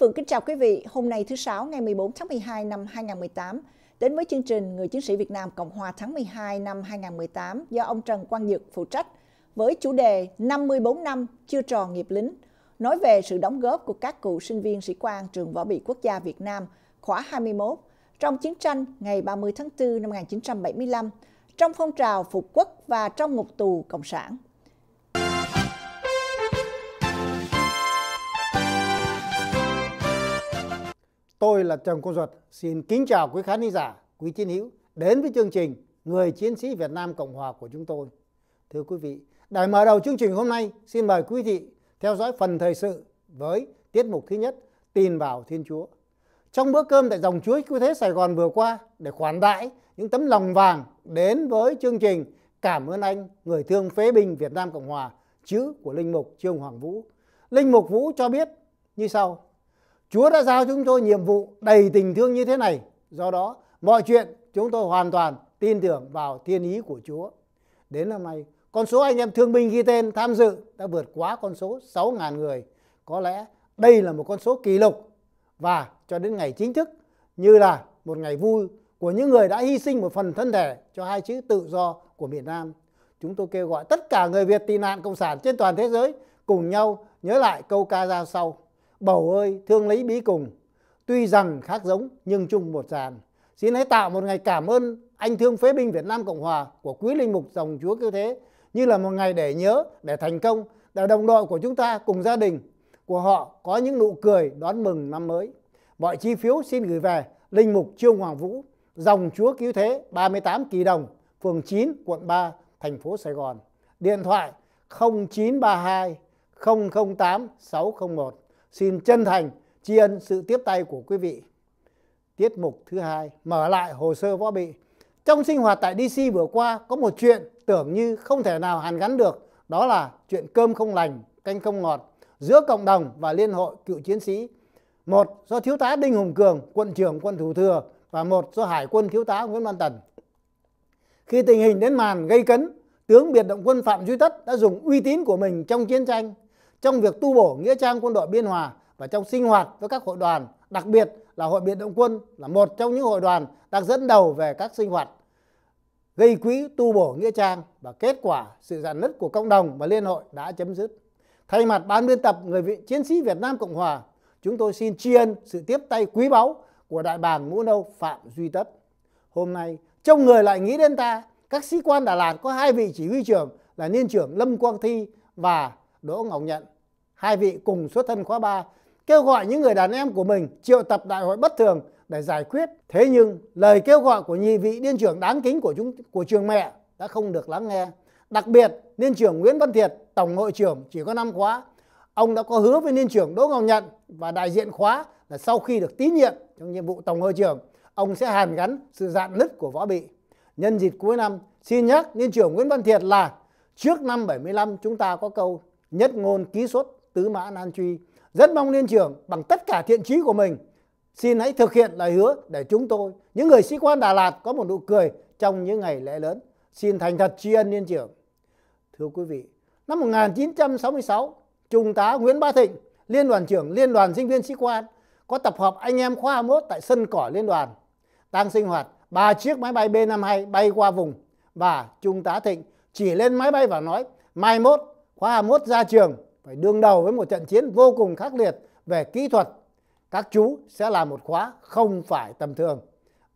Phượng kính chào quý vị. Hôm nay thứ Sáu ngày 14 tháng 12 năm 2018 đến với chương trình Người chiến sĩ Việt Nam Cộng hòa tháng 12 năm 2018 do ông Trần Quang Nhật phụ trách với chủ đề 54 năm chưa tròn nghiệp lính, nói về sự đóng góp của các cựu sinh viên sĩ quan trường Võ bị Quốc gia Việt Nam khóa 21 trong chiến tranh ngày 30 tháng 4 năm 1975, trong phong trào phục quốc và trong ngục tù cộng sản. Tôi là Trần Cô Duật, xin kính chào quý khán giả, quý chiến hữu đến với chương trình Người chiến sĩ Việt Nam Cộng Hòa của chúng tôi. Thưa quý vị, để mở đầu chương trình hôm nay, xin mời quý vị theo dõi phần thời sự với tiết mục thứ nhất Tin vào Thiên Chúa. Trong bữa cơm tại dòng chuối cứu thế Sài Gòn vừa qua để khoản đãi những tấm lòng vàng đến với chương trình Cảm ơn anh, người thương phế binh Việt Nam Cộng Hòa, chữ của Linh Mục Trương Hoàng Vũ. Linh Mục Vũ cho biết như sau. Chúa đã giao chúng tôi nhiệm vụ đầy tình thương như thế này. Do đó, mọi chuyện chúng tôi hoàn toàn tin tưởng vào thiên ý của Chúa. Đến hôm nay, con số anh em thương binh ghi tên tham dự đã vượt quá con số 6.000 người. Có lẽ đây là một con số kỷ lục và cho đến ngày chính thức như là một ngày vui của những người đã hy sinh một phần thân thể cho hai chữ tự do của miền Nam. Chúng tôi kêu gọi tất cả người Việt tị nạn cộng sản trên toàn thế giới cùng nhau nhớ lại câu ca dao sau. Bầu ơi thương lấy bí cùng Tuy rằng khác giống nhưng chung một dàn Xin hãy tạo một ngày cảm ơn anh thương phế binh Việt Nam Cộng Hòa của quý linh mục dòng chúa cứu thế như là một ngày để nhớ, để thành công, để đồng đội của chúng ta cùng gia đình của họ có những nụ cười đón mừng năm mới. Mọi chi phiếu xin gửi về Linh Mục Trương Hoàng Vũ, dòng Chúa Cứu Thế 38 Kỳ Đồng, phường 9, quận 3, thành phố Sài Gòn. Điện thoại 0932 008 601 xin chân thành tri ân sự tiếp tay của quý vị. Tiết mục thứ hai mở lại hồ sơ võ bị. Trong sinh hoạt tại DC vừa qua có một chuyện tưởng như không thể nào hàn gắn được, đó là chuyện cơm không lành, canh không ngọt giữa cộng đồng và Liên hội cựu chiến sĩ. Một do thiếu tá Đinh Hùng Cường, quân trưởng quân thủ thừa và một do hải quân thiếu tá Nguyễn Văn Tần. Khi tình hình đến màn gây cấn, tướng biệt động quân Phạm Duy Tất đã dùng uy tín của mình trong chiến tranh trong việc tu bổ nghĩa trang quân đội Biên Hòa và trong sinh hoạt với các hội đoàn, đặc biệt là Hội Biệt động quân là một trong những hội đoàn đang dẫn đầu về các sinh hoạt gây quỹ tu bổ nghĩa trang và kết quả sự giàn nứt của cộng đồng và liên hội đã chấm dứt. Thay mặt ban biên tập người vị chiến sĩ Việt Nam Cộng Hòa, chúng tôi xin tri ân sự tiếp tay quý báu của đại bàng mũ nâu Phạm Duy Tất. Hôm nay, trong người lại nghĩ đến ta, các sĩ quan Đà Lạt có hai vị chỉ huy trưởng là niên trưởng Lâm Quang Thi và Đỗ Ngọc Nhận, hai vị cùng xuất thân khóa 3, kêu gọi những người đàn em của mình triệu tập đại hội bất thường để giải quyết. Thế nhưng lời kêu gọi của nhị vị điên trưởng đáng kính của chúng của trường mẹ đã không được lắng nghe. Đặc biệt, liên trưởng Nguyễn Văn Thiệt, tổng hội trưởng chỉ có năm khóa, ông đã có hứa với liên trưởng Đỗ Ngọc Nhận và đại diện khóa là sau khi được tín nhiệm trong nhiệm vụ tổng hội trưởng, ông sẽ hàn gắn sự dạn nứt của võ bị. Nhân dịp cuối năm, xin nhắc liên trưởng Nguyễn Văn Thiệt là trước năm 75 chúng ta có câu nhất ngôn ký xuất tứ mã nan truy rất mong liên trưởng bằng tất cả thiện trí của mình xin hãy thực hiện lời hứa để chúng tôi những người sĩ quan đà lạt có một nụ cười trong những ngày lễ lớn xin thành thật tri ân liên trưởng thưa quý vị năm 1966 trung tá nguyễn ba thịnh liên đoàn trưởng liên đoàn sinh viên sĩ quan có tập hợp anh em khoa 21 tại sân cỏ liên đoàn đang sinh hoạt ba chiếc máy bay B52 bay qua vùng và trung tá Thịnh chỉ lên máy bay và nói mai mốt khóa 21 ra trường phải đương đầu với một trận chiến vô cùng khắc liệt về kỹ thuật. Các chú sẽ là một khóa không phải tầm thường.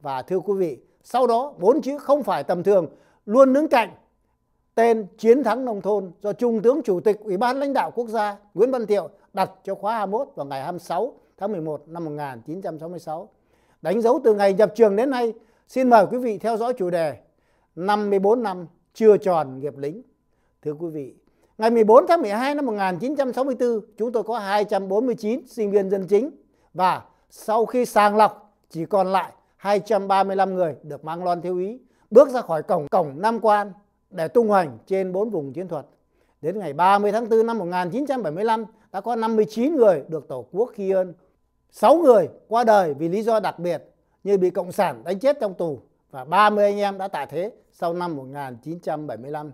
Và thưa quý vị, sau đó bốn chữ không phải tầm thường luôn đứng cạnh tên chiến thắng nông thôn do Trung tướng Chủ tịch Ủy ban lãnh đạo quốc gia Nguyễn Văn Thiệu đặt cho khóa 21 vào ngày 26 tháng 11 năm 1966. Đánh dấu từ ngày nhập trường đến nay, xin mời quý vị theo dõi chủ đề 54 năm chưa tròn nghiệp lính. Thưa quý vị, Ngày 14 tháng 12 năm 1964, chúng tôi có 249 sinh viên dân chính và sau khi sàng lọc chỉ còn lại 235 người được mang lon thiếu úy bước ra khỏi cổng cổng Nam Quan để tung hoành trên bốn vùng chiến thuật. Đến ngày 30 tháng 4 năm 1975 đã có 59 người được Tổ quốc khi ơn. 6 người qua đời vì lý do đặc biệt như bị Cộng sản đánh chết trong tù và 30 anh em đã tạ thế sau năm 1975.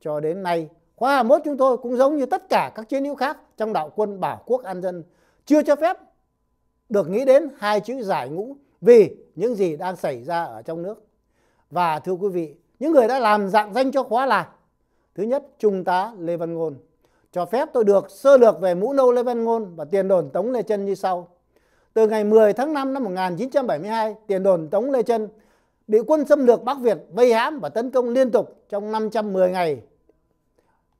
Cho đến nay khóa 21 chúng tôi cũng giống như tất cả các chiến hữu khác trong đạo quân bảo quốc an dân chưa cho phép được nghĩ đến hai chữ giải ngũ vì những gì đang xảy ra ở trong nước. Và thưa quý vị, những người đã làm dạng danh cho khóa là thứ nhất Trung tá Lê Văn Ngôn cho phép tôi được sơ lược về mũ nâu Lê Văn Ngôn và tiền đồn Tống Lê Trân như sau. Từ ngày 10 tháng 5 năm 1972, tiền đồn Tống Lê Trân bị quân xâm lược Bắc Việt vây hãm và tấn công liên tục trong 510 ngày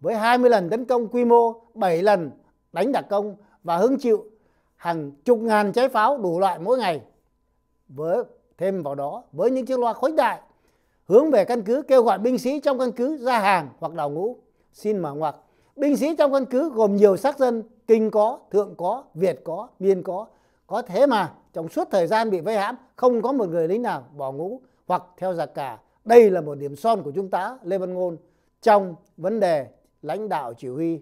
với 20 lần tấn công quy mô, 7 lần đánh đặc công và hứng chịu hàng chục ngàn trái pháo đủ loại mỗi ngày. Với thêm vào đó, với những chiếc loa khuếch đại hướng về căn cứ kêu gọi binh sĩ trong căn cứ ra hàng hoặc đào ngũ. Xin mở ngoặc, binh sĩ trong căn cứ gồm nhiều sắc dân, kinh có, thượng có, việt có, miên có. Có thế mà trong suốt thời gian bị vây hãm không có một người lính nào bỏ ngũ hoặc theo giặc cả. Đây là một điểm son của chúng ta Lê Văn Ngôn trong vấn đề lãnh đạo chỉ huy.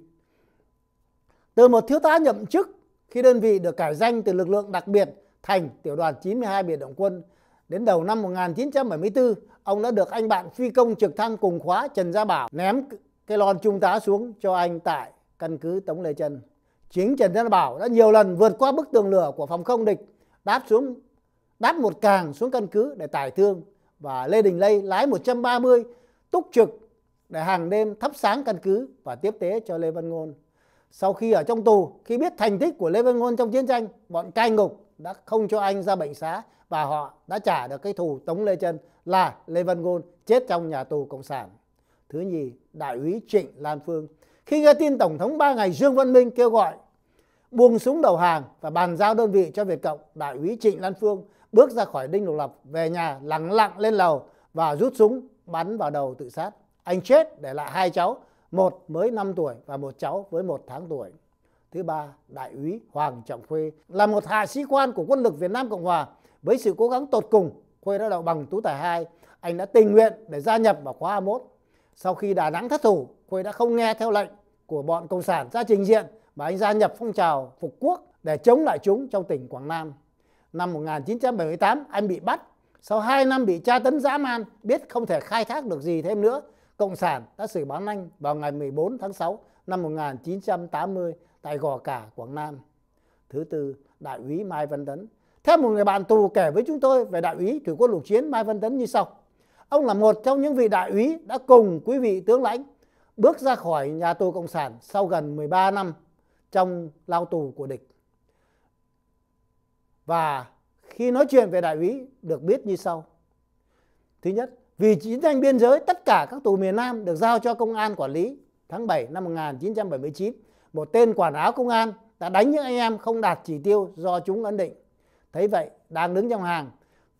Từ một thiếu tá nhậm chức khi đơn vị được cải danh từ lực lượng đặc biệt thành tiểu đoàn 92 biệt động quân đến đầu năm 1974, ông đã được anh bạn phi công trực thăng cùng khóa Trần Gia Bảo ném cái lon trung tá xuống cho anh tại căn cứ Tống Lê Trân. Chính Trần Gia Bảo đã nhiều lần vượt qua bức tường lửa của phòng không địch, đáp xuống đáp một càng xuống căn cứ để tải thương và Lê Đình Lây lái 130 túc trực để hàng đêm thắp sáng căn cứ và tiếp tế cho Lê Văn Ngôn. Sau khi ở trong tù, khi biết thành tích của Lê Văn Ngôn trong chiến tranh, bọn cai ngục đã không cho anh ra bệnh xá và họ đã trả được cái thù Tống Lê Trân là Lê Văn Ngôn chết trong nhà tù Cộng sản. Thứ nhì, đại úy Trịnh Lan Phương. Khi nghe tin Tổng thống ba ngày Dương Văn Minh kêu gọi buông súng đầu hàng và bàn giao đơn vị cho Việt Cộng, đại úy Trịnh Lan Phương bước ra khỏi Đinh Độc Lập về nhà lặng lặng lên lầu và rút súng bắn vào đầu tự sát. Anh chết để lại hai cháu, một mới 5 tuổi và một cháu với một tháng tuổi. Thứ ba, Đại úy Hoàng Trọng Khuê là một hạ sĩ quan của quân lực Việt Nam Cộng Hòa. Với sự cố gắng tột cùng, Khuê đã đậu bằng tú tài hai Anh đã tình nguyện để gia nhập vào khóa 21. Sau khi Đà Nẵng thất thủ, Khuê đã không nghe theo lệnh của bọn Cộng sản ra trình diện mà anh gia nhập phong trào phục quốc để chống lại chúng trong tỉnh Quảng Nam. Năm 1978, anh bị bắt. Sau 2 năm bị tra tấn dã man, biết không thể khai thác được gì thêm nữa, Cộng sản đã xử bán Anh vào ngày 14 tháng 6 năm 1980 tại Gò Cả, Quảng Nam. Thứ tư, Đại úy Mai Văn Tấn. Theo một người bạn tù kể với chúng tôi về Đại úy Thủy quân lục chiến Mai Văn Tấn như sau. Ông là một trong những vị đại úy đã cùng quý vị tướng lãnh bước ra khỏi nhà tù Cộng sản sau gần 13 năm trong lao tù của địch. Và khi nói chuyện về đại úy được biết như sau. Thứ nhất, vì chiến tranh biên giới, tất cả các tù miền Nam được giao cho công an quản lý. Tháng 7 năm 1979, một tên quản áo công an đã đánh những anh em không đạt chỉ tiêu do chúng ấn định. Thấy vậy, đang đứng trong hàng,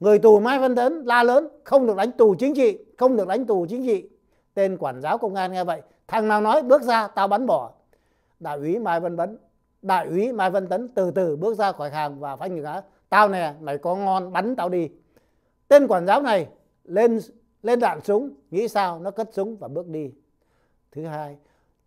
người tù Mai Văn Tấn la lớn, không được đánh tù chính trị, không được đánh tù chính trị. Tên quản giáo công an nghe vậy, thằng nào nói bước ra tao bắn bỏ. Đại úy Mai Văn Bấn, đại úy Mai Văn Tấn từ từ bước ra khỏi hàng và phanh ngực tao nè, mày có ngon bắn tao đi. Tên quản giáo này lên lên đạn súng nghĩ sao nó cất súng và bước đi thứ hai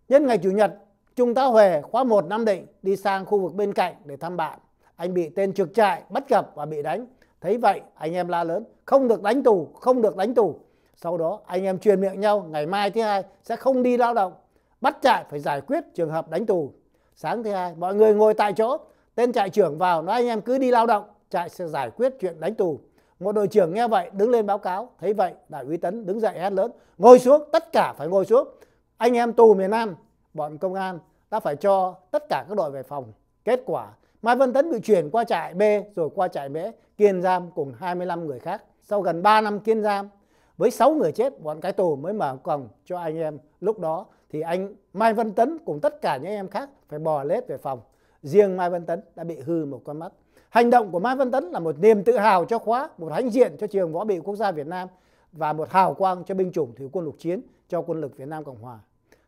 nhân ngày chủ nhật trung tá huệ khóa 1 nam định đi sang khu vực bên cạnh để thăm bạn anh bị tên trực trại bắt gặp và bị đánh thấy vậy anh em la lớn không được đánh tù không được đánh tù sau đó anh em truyền miệng nhau ngày mai thứ hai sẽ không đi lao động bắt trại phải giải quyết trường hợp đánh tù sáng thứ hai mọi người ngồi tại chỗ tên trại trưởng vào nói anh em cứ đi lao động trại sẽ giải quyết chuyện đánh tù một đội trưởng nghe vậy đứng lên báo cáo thấy vậy đại úy tấn đứng dậy hét lớn ngồi xuống tất cả phải ngồi xuống anh em tù miền nam bọn công an đã phải cho tất cả các đội về phòng kết quả mai văn tấn bị chuyển qua trại b rồi qua trại mễ kiên giam cùng 25 người khác sau gần 3 năm kiên giam với 6 người chết bọn cái tù mới mở còng cho anh em lúc đó thì anh mai văn tấn cùng tất cả những em khác phải bò lết về phòng riêng mai văn tấn đã bị hư một con mắt Hành động của Mai Văn Tấn là một niềm tự hào cho khóa, một hãnh diện cho trường võ bị quốc gia Việt Nam và một hào quang cho binh chủng thủy quân lục chiến cho quân lực Việt Nam Cộng Hòa.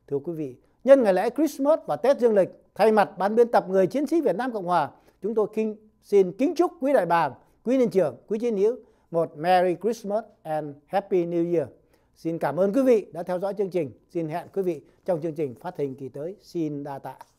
Thưa quý vị, nhân ngày lễ Christmas và Tết Dương lịch, thay mặt ban biên tập người chiến sĩ Việt Nam Cộng Hòa, chúng tôi kinh, xin kính chúc quý đại bàng, quý nhân trưởng, quý chiến hữu một Merry Christmas and Happy New Year. Xin cảm ơn quý vị đã theo dõi chương trình. Xin hẹn quý vị trong chương trình phát hình kỳ tới. Xin đa tạ.